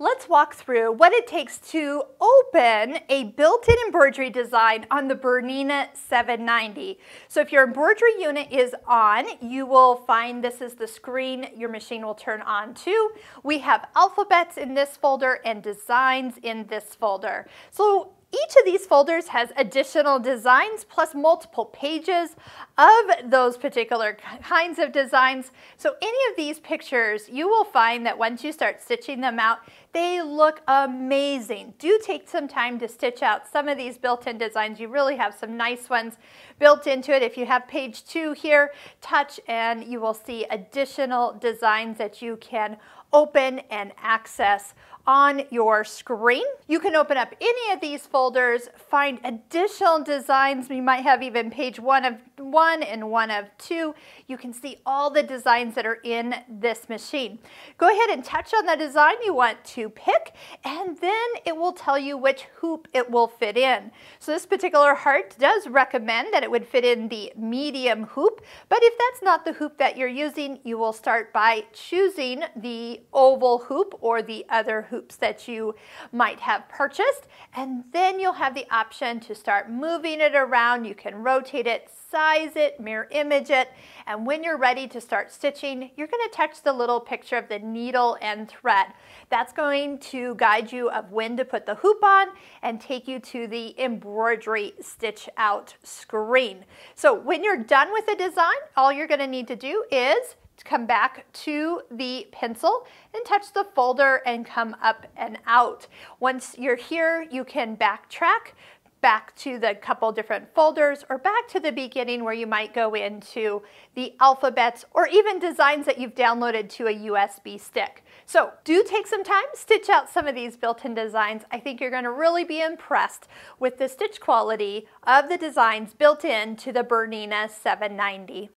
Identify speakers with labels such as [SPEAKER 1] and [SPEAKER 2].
[SPEAKER 1] Let's walk through what it takes to open a built-in embroidery design on the Bernina 790. So if your embroidery unit is on, you will find this is the screen your machine will turn on to. We have alphabets in this folder and designs in this folder. So each of these folders has additional designs plus multiple pages of those particular kinds of designs. So any of these pictures, you will find that once you start stitching them out, they look amazing. Do take some time to stitch out some of these built-in designs. You really have some nice ones built into it. If you have page two here, touch and you will see additional designs that you can open and access on your screen. You can open up any of these folders, find additional designs. We might have even page one of one and one of two. You can see all the designs that are in this machine. Go ahead and touch on the design you want to pick, and then it will tell you which hoop it will fit in. So this particular heart does recommend that it would fit in the medium hoop, but if that's not the hoop that you're using, you will start by choosing the oval hoop or the other hoops that you might have purchased, and then you'll have the option to start moving it around. You can rotate it, size it, mirror image it, and when you're ready to start stitching, you're going to touch the little picture of the needle and thread. That's going going to guide you of when to put the hoop on and take you to the embroidery stitch out screen. So when you're done with the design, all you're gonna need to do is come back to the pencil and touch the folder and come up and out. Once you're here, you can backtrack back to the couple different folders or back to the beginning where you might go into the alphabets or even designs that you've downloaded to a USB stick. So do take some time, stitch out some of these built-in designs. I think you're gonna really be impressed with the stitch quality of the designs built in to the Bernina 790.